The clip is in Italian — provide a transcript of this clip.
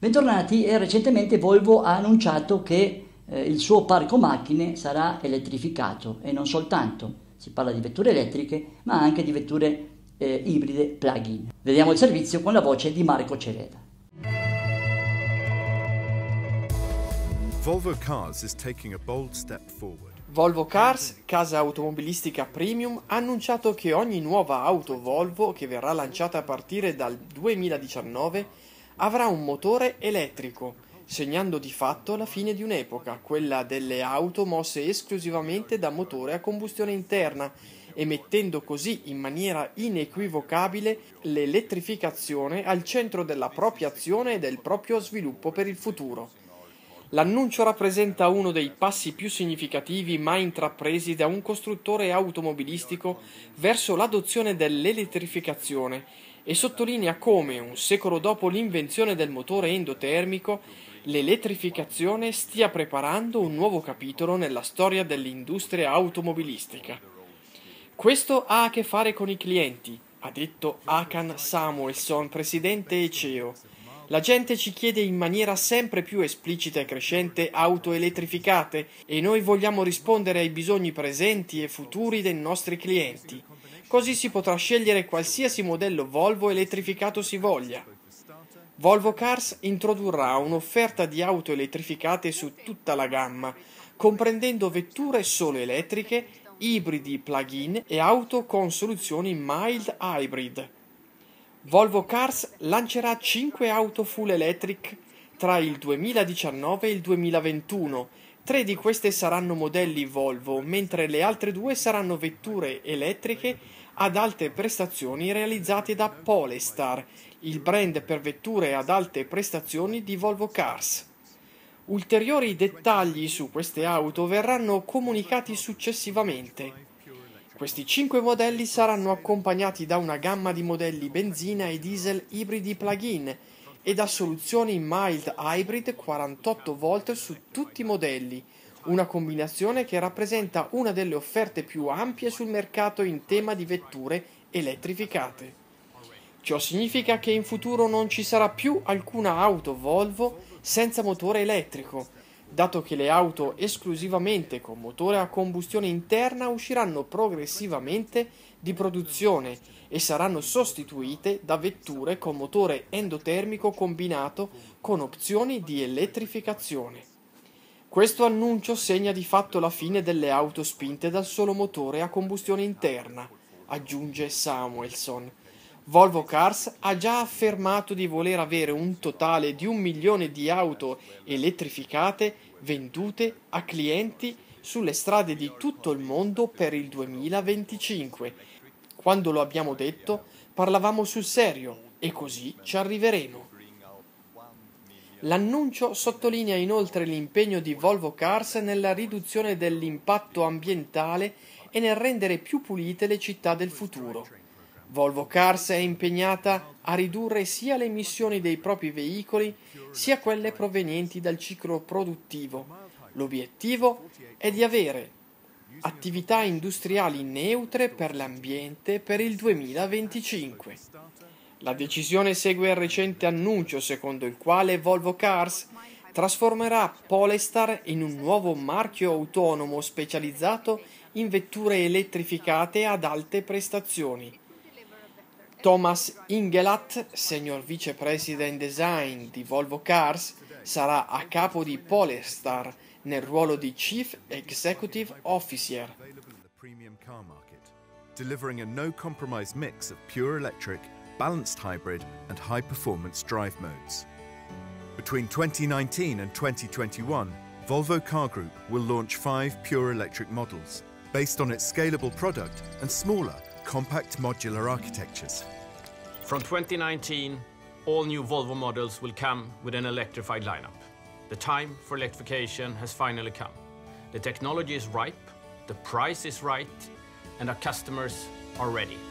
Bentornati, e recentemente Volvo ha annunciato che eh, il suo parco macchine sarà elettrificato e non soltanto, si parla di vetture elettriche ma anche di vetture eh, ibride plug-in. Vediamo il servizio con la voce di Marco Cereda. Volvo Cars is taking a bold step forward. Volvo Cars, casa automobilistica premium, ha annunciato che ogni nuova auto Volvo che verrà lanciata a partire dal 2019 avrà un motore elettrico, segnando di fatto la fine di un'epoca, quella delle auto mosse esclusivamente da motore a combustione interna, emettendo così in maniera inequivocabile l'elettrificazione al centro della propria azione e del proprio sviluppo per il futuro. L'annuncio rappresenta uno dei passi più significativi mai intrapresi da un costruttore automobilistico verso l'adozione dell'elettrificazione e sottolinea come un secolo dopo l'invenzione del motore endotermico l'elettrificazione stia preparando un nuovo capitolo nella storia dell'industria automobilistica. Questo ha a che fare con i clienti, ha detto Akan Samuelson, presidente e CEO la gente ci chiede in maniera sempre più esplicita e crescente auto elettrificate e noi vogliamo rispondere ai bisogni presenti e futuri dei nostri clienti. Così si potrà scegliere qualsiasi modello Volvo elettrificato si voglia. Volvo Cars introdurrà un'offerta di auto elettrificate su tutta la gamma, comprendendo vetture solo elettriche, ibridi plug-in e auto con soluzioni mild hybrid. Volvo Cars lancerà 5 auto full electric tra il 2019 e il 2021. Tre di queste saranno modelli Volvo, mentre le altre due saranno vetture elettriche ad alte prestazioni realizzate da Polestar, il brand per vetture ad alte prestazioni di Volvo Cars. Ulteriori dettagli su queste auto verranno comunicati successivamente. Questi 5 modelli saranno accompagnati da una gamma di modelli benzina e diesel ibridi plug-in e da soluzioni mild hybrid 48 volt su tutti i modelli, una combinazione che rappresenta una delle offerte più ampie sul mercato in tema di vetture elettrificate. Ciò significa che in futuro non ci sarà più alcuna auto Volvo senza motore elettrico, dato che le auto esclusivamente con motore a combustione interna usciranno progressivamente di produzione e saranno sostituite da vetture con motore endotermico combinato con opzioni di elettrificazione. Questo annuncio segna di fatto la fine delle auto spinte dal solo motore a combustione interna, aggiunge Samuelson Volvo Cars ha già affermato di voler avere un totale di un milione di auto elettrificate vendute a clienti sulle strade di tutto il mondo per il 2025. Quando lo abbiamo detto, parlavamo sul serio e così ci arriveremo. L'annuncio sottolinea inoltre l'impegno di Volvo Cars nella riduzione dell'impatto ambientale e nel rendere più pulite le città del futuro. Volvo Cars è impegnata a ridurre sia le emissioni dei propri veicoli sia quelle provenienti dal ciclo produttivo. L'obiettivo è di avere attività industriali neutre per l'ambiente per il 2025. La decisione segue il recente annuncio secondo il quale Volvo Cars trasformerà Polestar in un nuovo marchio autonomo specializzato in vetture elettrificate ad alte prestazioni. Thomas Ingelat, senior vice president design di Volvo Cars, sarà a capo di Polestar nel ruolo di Chief Executive Officer. Delivering a no compromise mix of pure electric, balanced hybrid, and high performance drive modes. Between 2019 and 2021, Volvo Car Group will launch five pure electric models based on its scalable product and smaller compact modular architectures. From 2019, all new Volvo models will come with an electrified lineup. The time for electrification has finally come. The technology is ripe, the price is right, and our customers are ready.